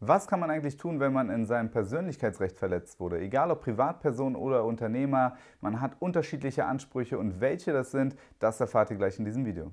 Was kann man eigentlich tun, wenn man in seinem Persönlichkeitsrecht verletzt wurde? Egal ob Privatperson oder Unternehmer, man hat unterschiedliche Ansprüche und welche das sind, das erfahrt ihr gleich in diesem Video.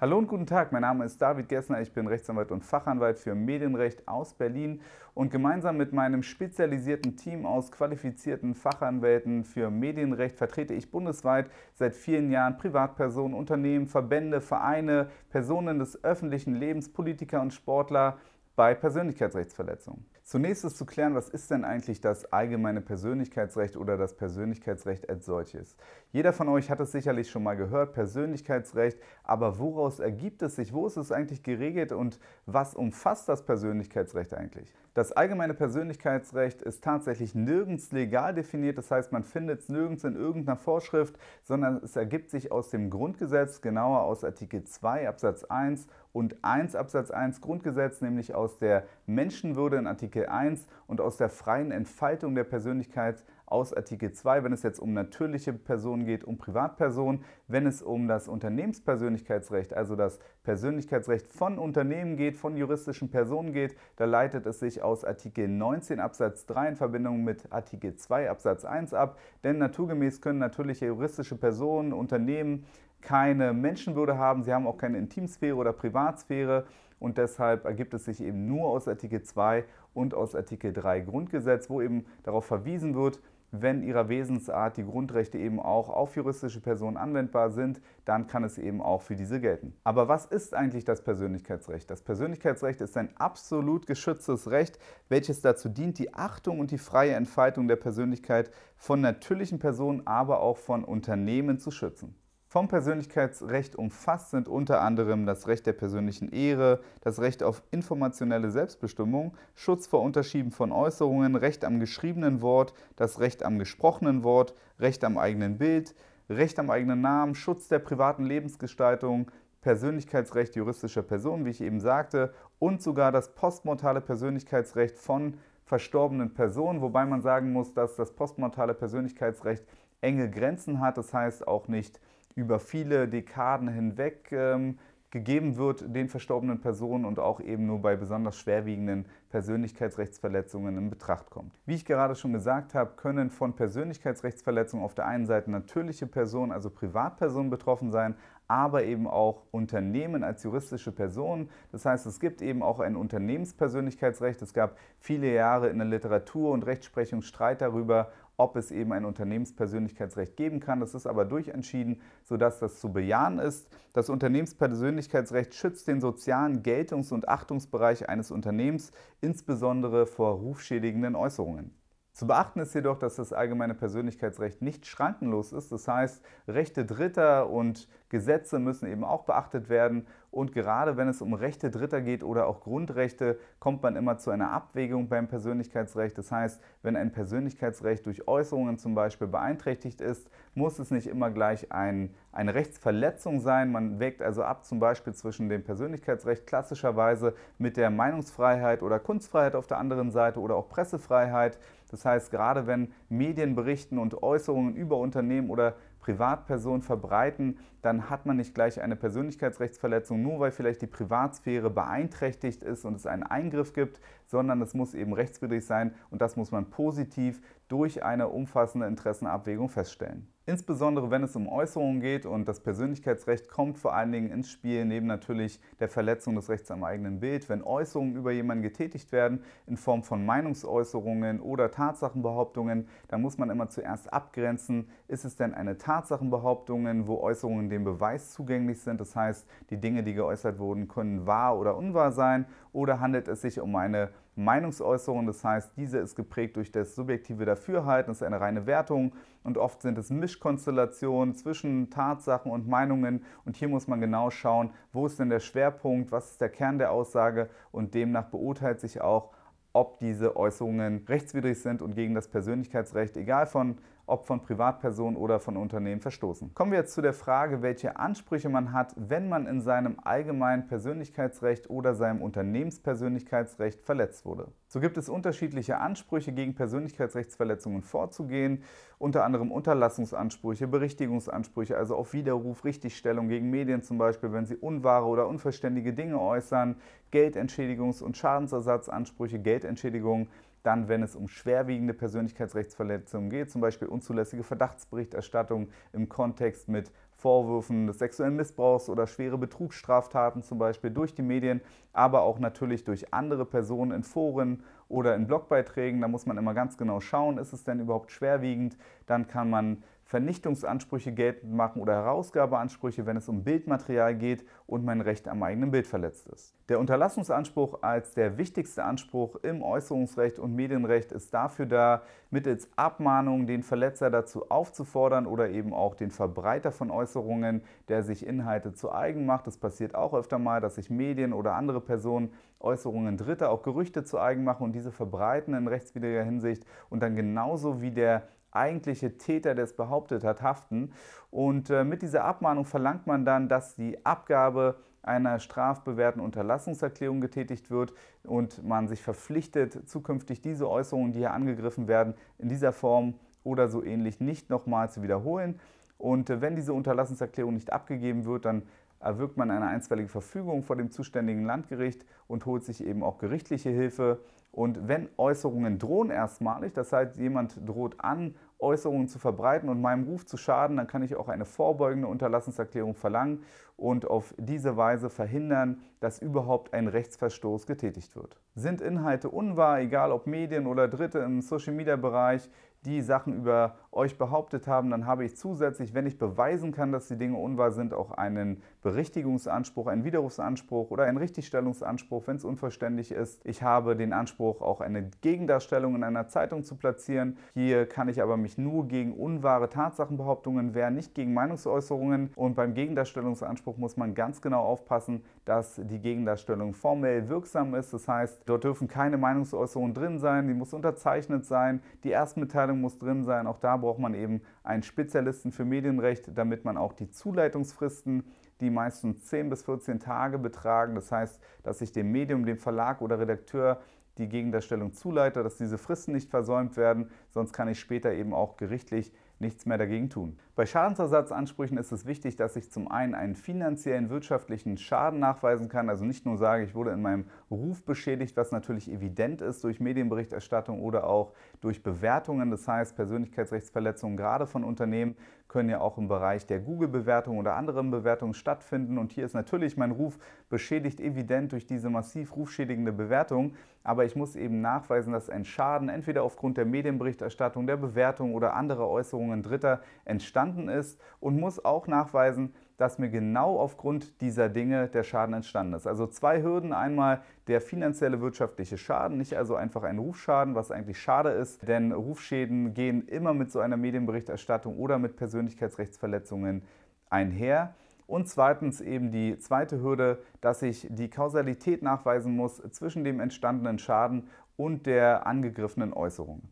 Hallo und guten Tag, mein Name ist David Gessner, ich bin Rechtsanwalt und Fachanwalt für Medienrecht aus Berlin und gemeinsam mit meinem spezialisierten Team aus qualifizierten Fachanwälten für Medienrecht vertrete ich bundesweit seit vielen Jahren Privatpersonen, Unternehmen, Verbände, Vereine, Personen des öffentlichen Lebens, Politiker und Sportler bei Persönlichkeitsrechtsverletzungen. Zunächst ist zu klären, was ist denn eigentlich das allgemeine Persönlichkeitsrecht oder das Persönlichkeitsrecht als solches. Jeder von euch hat es sicherlich schon mal gehört, Persönlichkeitsrecht, aber woraus ergibt es sich, wo ist es eigentlich geregelt und was umfasst das Persönlichkeitsrecht eigentlich? Das allgemeine Persönlichkeitsrecht ist tatsächlich nirgends legal definiert, das heißt man findet es nirgends in irgendeiner Vorschrift, sondern es ergibt sich aus dem Grundgesetz, genauer aus Artikel 2 Absatz 1 und 1 Absatz 1 Grundgesetz, nämlich aus der Menschenwürde in Artikel 1 und aus der freien Entfaltung der Persönlichkeit aus Artikel 2, wenn es jetzt um natürliche Personen geht, um Privatpersonen, wenn es um das Unternehmenspersönlichkeitsrecht, also das Persönlichkeitsrecht von Unternehmen geht, von juristischen Personen geht, da leitet es sich aus Artikel 19 Absatz 3 in Verbindung mit Artikel 2 Absatz 1 ab, denn naturgemäß können natürliche juristische Personen, Unternehmen keine Menschenwürde haben, sie haben auch keine Intimsphäre oder Privatsphäre und deshalb ergibt es sich eben nur aus Artikel 2 und aus Artikel 3 Grundgesetz, wo eben darauf verwiesen wird, wenn ihrer Wesensart die Grundrechte eben auch auf juristische Personen anwendbar sind, dann kann es eben auch für diese gelten. Aber was ist eigentlich das Persönlichkeitsrecht? Das Persönlichkeitsrecht ist ein absolut geschütztes Recht, welches dazu dient, die Achtung und die freie Entfaltung der Persönlichkeit von natürlichen Personen, aber auch von Unternehmen zu schützen. Vom Persönlichkeitsrecht umfasst sind unter anderem das Recht der persönlichen Ehre, das Recht auf informationelle Selbstbestimmung, Schutz vor Unterschieben von Äußerungen, Recht am geschriebenen Wort, das Recht am gesprochenen Wort, Recht am eigenen Bild, Recht am eigenen Namen, Schutz der privaten Lebensgestaltung, Persönlichkeitsrecht juristischer Personen, wie ich eben sagte, und sogar das postmortale Persönlichkeitsrecht von verstorbenen Personen, wobei man sagen muss, dass das postmortale Persönlichkeitsrecht enge Grenzen hat, das heißt auch nicht über viele Dekaden hinweg ähm, gegeben wird den verstorbenen Personen und auch eben nur bei besonders schwerwiegenden Persönlichkeitsrechtsverletzungen in Betracht kommt. Wie ich gerade schon gesagt habe, können von Persönlichkeitsrechtsverletzungen auf der einen Seite natürliche Personen, also Privatpersonen betroffen sein, aber eben auch Unternehmen als juristische Personen. Das heißt, es gibt eben auch ein Unternehmenspersönlichkeitsrecht. Es gab viele Jahre in der Literatur und Rechtsprechung Streit darüber, ob es eben ein Unternehmenspersönlichkeitsrecht geben kann. Das ist aber durchentschieden, sodass das zu bejahen ist. Das Unternehmenspersönlichkeitsrecht schützt den sozialen Geltungs- und Achtungsbereich eines Unternehmens, insbesondere vor rufschädigenden Äußerungen. Zu beachten ist jedoch, dass das allgemeine Persönlichkeitsrecht nicht schrankenlos ist. Das heißt, Rechte Dritter und Gesetze müssen eben auch beachtet werden. Und gerade wenn es um Rechte Dritter geht oder auch Grundrechte, kommt man immer zu einer Abwägung beim Persönlichkeitsrecht. Das heißt, wenn ein Persönlichkeitsrecht durch Äußerungen zum Beispiel beeinträchtigt ist, muss es nicht immer gleich ein, eine Rechtsverletzung sein. Man wägt also ab zum Beispiel zwischen dem Persönlichkeitsrecht klassischerweise mit der Meinungsfreiheit oder Kunstfreiheit auf der anderen Seite oder auch Pressefreiheit. Das heißt, gerade wenn Medien berichten und Äußerungen über Unternehmen oder Privatpersonen verbreiten, dann hat man nicht gleich eine Persönlichkeitsrechtsverletzung, nur weil vielleicht die Privatsphäre beeinträchtigt ist und es einen Eingriff gibt, sondern es muss eben rechtswidrig sein und das muss man positiv durch eine umfassende Interessenabwägung feststellen. Insbesondere wenn es um Äußerungen geht und das Persönlichkeitsrecht kommt vor allen Dingen ins Spiel, neben natürlich der Verletzung des Rechts am eigenen Bild, wenn Äußerungen über jemanden getätigt werden in Form von Meinungsäußerungen oder Tatsachenbehauptungen, dann muss man immer zuerst abgrenzen, ist es denn eine Tatsachenbehauptung, wo Äußerungen dem Beweis zugänglich sind, das heißt die Dinge, die geäußert wurden, können wahr oder unwahr sein, oder handelt es sich um eine Meinungsäußerung, das heißt diese ist geprägt durch das subjektive Dafürhalten, das ist eine reine Wertung und oft sind es Mischungen, Mischkonstellation zwischen Tatsachen und Meinungen. Und hier muss man genau schauen, wo ist denn der Schwerpunkt, was ist der Kern der Aussage und demnach beurteilt sich auch, ob diese Äußerungen rechtswidrig sind und gegen das Persönlichkeitsrecht, egal von ob von Privatpersonen oder von Unternehmen, verstoßen. Kommen wir jetzt zu der Frage, welche Ansprüche man hat, wenn man in seinem allgemeinen Persönlichkeitsrecht oder seinem Unternehmenspersönlichkeitsrecht verletzt wurde. So gibt es unterschiedliche Ansprüche, gegen Persönlichkeitsrechtsverletzungen vorzugehen, unter anderem Unterlassungsansprüche, Berichtigungsansprüche, also auf Widerruf, Richtigstellung gegen Medien zum Beispiel, wenn sie unwahre oder unverständige Dinge äußern, Geldentschädigungs- und Schadensersatzansprüche, Geldentschädigungen dann, wenn es um schwerwiegende Persönlichkeitsrechtsverletzungen geht, zum Beispiel unzulässige Verdachtsberichterstattung im Kontext mit Vorwürfen des sexuellen Missbrauchs oder schwere Betrugsstraftaten zum Beispiel durch die Medien, aber auch natürlich durch andere Personen in Foren oder in Blogbeiträgen. Da muss man immer ganz genau schauen, ist es denn überhaupt schwerwiegend? Dann kann man Vernichtungsansprüche geltend machen oder Herausgabeansprüche, wenn es um Bildmaterial geht und mein Recht am eigenen Bild verletzt ist. Der Unterlassungsanspruch als der wichtigste Anspruch im Äußerungsrecht und Medienrecht ist dafür da, mittels Abmahnung den Verletzer dazu aufzufordern oder eben auch den Verbreiter von Äußerungen, der sich Inhalte zu eigen macht. Das passiert auch öfter mal, dass sich Medien oder andere Personen Äußerungen Dritter, auch Gerüchte zu eigen machen und diese verbreiten in rechtswidriger Hinsicht und dann genauso wie der eigentliche Täter, der es behauptet hat, haften. Und äh, mit dieser Abmahnung verlangt man dann, dass die Abgabe einer strafbewährten Unterlassungserklärung getätigt wird und man sich verpflichtet, zukünftig diese Äußerungen, die hier angegriffen werden, in dieser Form oder so ähnlich nicht nochmal zu wiederholen. Und äh, wenn diese Unterlassungserklärung nicht abgegeben wird, dann erwirkt man eine einstweilige Verfügung vor dem zuständigen Landgericht und holt sich eben auch gerichtliche Hilfe. Und wenn Äußerungen drohen erstmalig, das heißt jemand droht an, Äußerungen zu verbreiten und meinem Ruf zu schaden, dann kann ich auch eine vorbeugende Unterlassenserklärung verlangen und auf diese Weise verhindern, dass überhaupt ein Rechtsverstoß getätigt wird. Sind Inhalte unwahr, egal ob Medien oder Dritte im Social-Media-Bereich, die Sachen über euch behauptet haben, dann habe ich zusätzlich, wenn ich beweisen kann, dass die Dinge unwahr sind, auch einen Berichtigungsanspruch, einen Widerrufsanspruch oder einen Richtigstellungsanspruch, wenn es unverständlich ist. Ich habe den Anspruch, auch eine Gegendarstellung in einer Zeitung zu platzieren. Hier kann ich aber mich nur gegen unwahre Tatsachenbehauptungen wehren, nicht gegen Meinungsäußerungen. Und beim Gegendarstellungsanspruch Anspruch muss man ganz genau aufpassen, dass die Gegendarstellung formell wirksam ist. Das heißt, dort dürfen keine Meinungsäußerungen drin sein, die muss unterzeichnet sein, die Erstmitteilung muss drin sein. Auch da braucht man eben einen Spezialisten für Medienrecht, damit man auch die Zuleitungsfristen die meistens 10 bis 14 Tage betragen. Das heißt, dass ich dem Medium, dem Verlag oder Redakteur die Gegendarstellung zuleite, dass diese Fristen nicht versäumt werden, sonst kann ich später eben auch gerichtlich nichts mehr dagegen tun. Bei Schadensersatzansprüchen ist es wichtig, dass ich zum einen einen finanziellen, wirtschaftlichen Schaden nachweisen kann, also nicht nur sage, ich wurde in meinem Ruf beschädigt, was natürlich evident ist durch Medienberichterstattung oder auch durch Bewertungen, das heißt Persönlichkeitsrechtsverletzungen gerade von Unternehmen können ja auch im Bereich der Google-Bewertung oder anderen Bewertungen stattfinden und hier ist natürlich mein Ruf beschädigt evident durch diese massiv rufschädigende Bewertung aber ich muss eben nachweisen, dass ein Schaden entweder aufgrund der Medienberichterstattung, der Bewertung oder anderer Äußerungen Dritter entstanden ist und muss auch nachweisen, dass mir genau aufgrund dieser Dinge der Schaden entstanden ist. Also zwei Hürden. Einmal der finanzielle wirtschaftliche Schaden, nicht also einfach ein Rufschaden, was eigentlich schade ist, denn Rufschäden gehen immer mit so einer Medienberichterstattung oder mit Persönlichkeitsrechtsverletzungen einher. Und zweitens eben die zweite Hürde, dass ich die Kausalität nachweisen muss zwischen dem entstandenen Schaden und der angegriffenen Äußerung.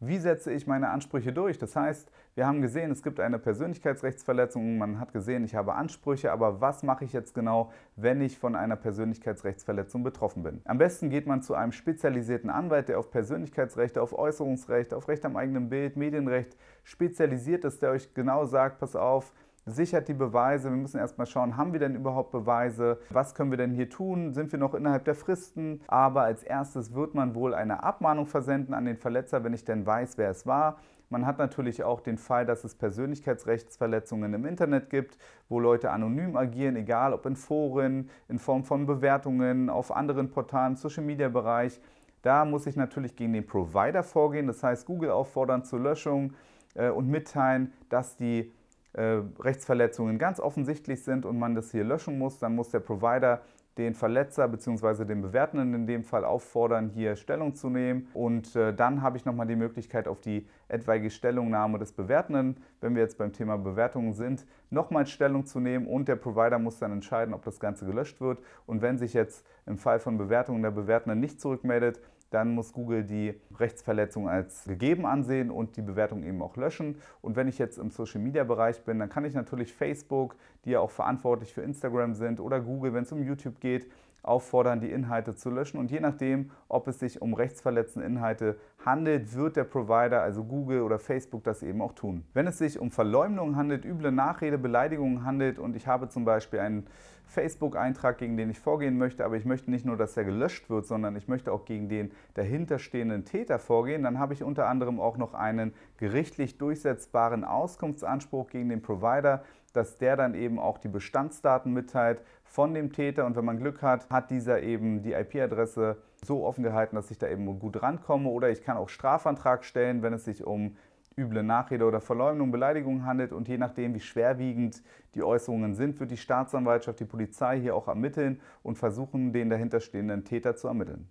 Wie setze ich meine Ansprüche durch? Das heißt, wir haben gesehen, es gibt eine Persönlichkeitsrechtsverletzung, man hat gesehen, ich habe Ansprüche, aber was mache ich jetzt genau, wenn ich von einer Persönlichkeitsrechtsverletzung betroffen bin? Am besten geht man zu einem spezialisierten Anwalt, der auf Persönlichkeitsrechte, auf Äußerungsrecht, auf Recht am eigenen Bild, Medienrecht spezialisiert ist, der euch genau sagt, pass auf, sichert die Beweise. Wir müssen erstmal schauen, haben wir denn überhaupt Beweise? Was können wir denn hier tun? Sind wir noch innerhalb der Fristen? Aber als erstes wird man wohl eine Abmahnung versenden an den Verletzer, wenn ich denn weiß, wer es war. Man hat natürlich auch den Fall, dass es Persönlichkeitsrechtsverletzungen im Internet gibt, wo Leute anonym agieren, egal ob in Foren, in Form von Bewertungen, auf anderen Portalen, Social-Media-Bereich. Da muss ich natürlich gegen den Provider vorgehen, das heißt Google auffordern zur Löschung äh, und mitteilen, dass die äh, Rechtsverletzungen ganz offensichtlich sind und man das hier löschen muss, dann muss der Provider den Verletzer bzw. den Bewertenden in dem Fall auffordern, hier Stellung zu nehmen. Und äh, dann habe ich nochmal die Möglichkeit, auf die etwaige Stellungnahme des Bewertenden, wenn wir jetzt beim Thema Bewertungen sind, nochmal Stellung zu nehmen und der Provider muss dann entscheiden, ob das Ganze gelöscht wird. Und wenn sich jetzt im Fall von Bewertungen der Bewertenden nicht zurückmeldet, dann muss Google die Rechtsverletzung als gegeben ansehen und die Bewertung eben auch löschen. Und wenn ich jetzt im Social-Media-Bereich bin, dann kann ich natürlich Facebook, die ja auch verantwortlich für Instagram sind, oder Google, wenn es um YouTube geht, auffordern, die Inhalte zu löschen. Und je nachdem, ob es sich um rechtsverletzende Inhalte handelt, wird der Provider, also Google oder Facebook, das eben auch tun. Wenn es sich um Verleumdungen handelt, üble Nachrede, Beleidigungen handelt und ich habe zum Beispiel einen Facebook-Eintrag, gegen den ich vorgehen möchte, aber ich möchte nicht nur, dass er gelöscht wird, sondern ich möchte auch gegen den dahinterstehenden Täter vorgehen, dann habe ich unter anderem auch noch einen gerichtlich durchsetzbaren Auskunftsanspruch gegen den Provider, dass der dann eben auch die Bestandsdaten mitteilt von dem Täter und wenn man Glück hat, hat dieser eben die IP-Adresse so offen gehalten, dass ich da eben gut rankomme oder ich kann auch Strafantrag stellen, wenn es sich um üble Nachrede oder Verleumdung, Beleidigung handelt und je nachdem, wie schwerwiegend die Äußerungen sind, wird die Staatsanwaltschaft, die Polizei hier auch ermitteln und versuchen, den dahinterstehenden Täter zu ermitteln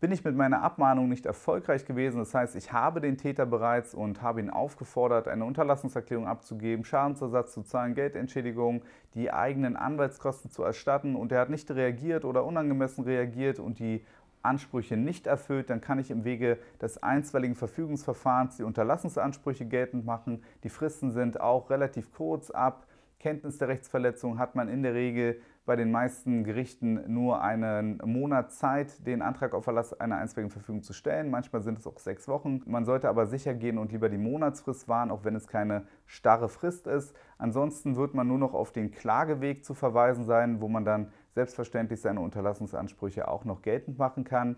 bin ich mit meiner Abmahnung nicht erfolgreich gewesen. Das heißt, ich habe den Täter bereits und habe ihn aufgefordert, eine Unterlassungserklärung abzugeben, Schadensersatz zu zahlen, Geldentschädigung, die eigenen Anwaltskosten zu erstatten und er hat nicht reagiert oder unangemessen reagiert und die Ansprüche nicht erfüllt, dann kann ich im Wege des einstweiligen Verfügungsverfahrens die Unterlassungsansprüche geltend machen. Die Fristen sind auch relativ kurz ab Kenntnis der Rechtsverletzung hat man in der Regel bei den meisten Gerichten nur einen Monat Zeit, den Antrag auf Verlass einer einstweiligen Verfügung zu stellen. Manchmal sind es auch sechs Wochen. Man sollte aber sicher gehen und lieber die Monatsfrist wahren, auch wenn es keine starre Frist ist. Ansonsten wird man nur noch auf den Klageweg zu verweisen sein, wo man dann selbstverständlich seine Unterlassungsansprüche auch noch geltend machen kann.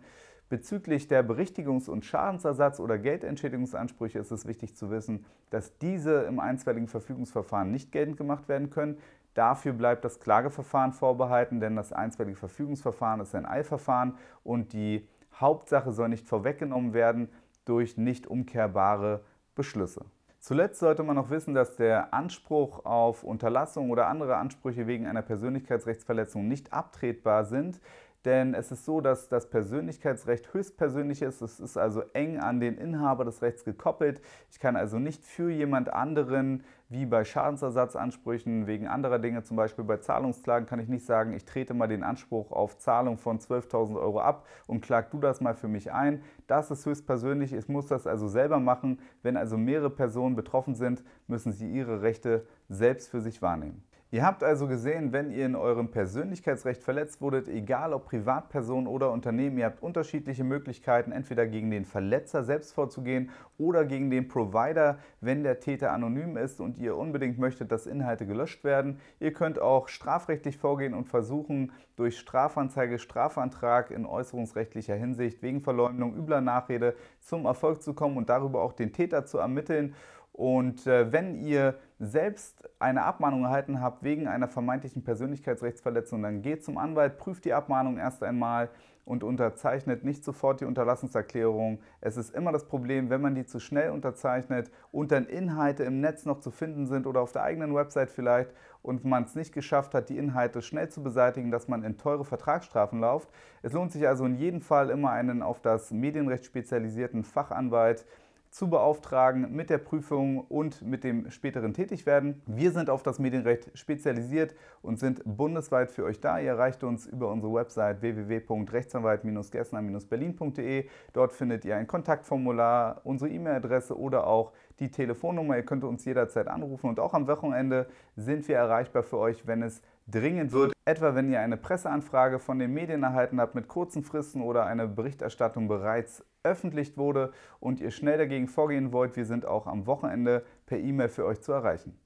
Bezüglich der Berichtigungs- und Schadensersatz- oder Geldentschädigungsansprüche ist es wichtig zu wissen, dass diese im einstweiligen Verfügungsverfahren nicht geltend gemacht werden können. Dafür bleibt das Klageverfahren vorbehalten, denn das einstweilige Verfügungsverfahren ist ein Eilverfahren und die Hauptsache soll nicht vorweggenommen werden durch nicht umkehrbare Beschlüsse. Zuletzt sollte man noch wissen, dass der Anspruch auf Unterlassung oder andere Ansprüche wegen einer Persönlichkeitsrechtsverletzung nicht abtretbar sind, denn es ist so, dass das Persönlichkeitsrecht höchstpersönlich ist. Es ist also eng an den Inhaber des Rechts gekoppelt. Ich kann also nicht für jemand anderen, wie bei Schadensersatzansprüchen, wegen anderer Dinge, zum Beispiel bei Zahlungsklagen, kann ich nicht sagen, ich trete mal den Anspruch auf Zahlung von 12.000 Euro ab und klag du das mal für mich ein. Das ist höchstpersönlich. Ich muss das also selber machen. Wenn also mehrere Personen betroffen sind, müssen sie ihre Rechte selbst für sich wahrnehmen. Ihr habt also gesehen, wenn ihr in eurem Persönlichkeitsrecht verletzt wurdet, egal ob Privatperson oder Unternehmen, ihr habt unterschiedliche Möglichkeiten, entweder gegen den Verletzer selbst vorzugehen oder gegen den Provider, wenn der Täter anonym ist und ihr unbedingt möchtet, dass Inhalte gelöscht werden. Ihr könnt auch strafrechtlich vorgehen und versuchen, durch Strafanzeige, Strafantrag in äußerungsrechtlicher Hinsicht wegen Verleumdung, übler Nachrede zum Erfolg zu kommen und darüber auch den Täter zu ermitteln. Und äh, wenn ihr selbst eine Abmahnung erhalten habt wegen einer vermeintlichen Persönlichkeitsrechtsverletzung, dann geht zum Anwalt, prüft die Abmahnung erst einmal und unterzeichnet nicht sofort die Unterlassenserklärung. Es ist immer das Problem, wenn man die zu schnell unterzeichnet und dann Inhalte im Netz noch zu finden sind oder auf der eigenen Website vielleicht und man es nicht geschafft hat, die Inhalte schnell zu beseitigen, dass man in teure Vertragsstrafen läuft. Es lohnt sich also in jedem Fall immer einen auf das Medienrecht spezialisierten Fachanwalt zu beauftragen mit der Prüfung und mit dem späteren Tätigwerden. Wir sind auf das Medienrecht spezialisiert und sind bundesweit für euch da. Ihr erreicht uns über unsere Website www.rechtsanwalt-gessner-berlin.de. Dort findet ihr ein Kontaktformular, unsere E-Mail-Adresse oder auch die Telefonnummer. Ihr könnt uns jederzeit anrufen und auch am Wochenende sind wir erreichbar für euch, wenn es dringend wird. Etwa wenn ihr eine Presseanfrage von den Medien erhalten habt mit kurzen Fristen oder eine Berichterstattung bereits veröffentlicht wurde und ihr schnell dagegen vorgehen wollt, wir sind auch am Wochenende per E-Mail für euch zu erreichen.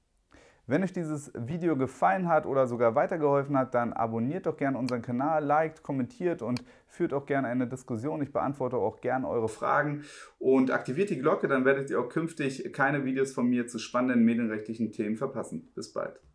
Wenn euch dieses Video gefallen hat oder sogar weitergeholfen hat, dann abonniert doch gerne unseren Kanal, liked, kommentiert und führt auch gerne eine Diskussion. Ich beantworte auch gerne eure Fragen und aktiviert die Glocke, dann werdet ihr auch künftig keine Videos von mir zu spannenden medienrechtlichen Themen verpassen. Bis bald.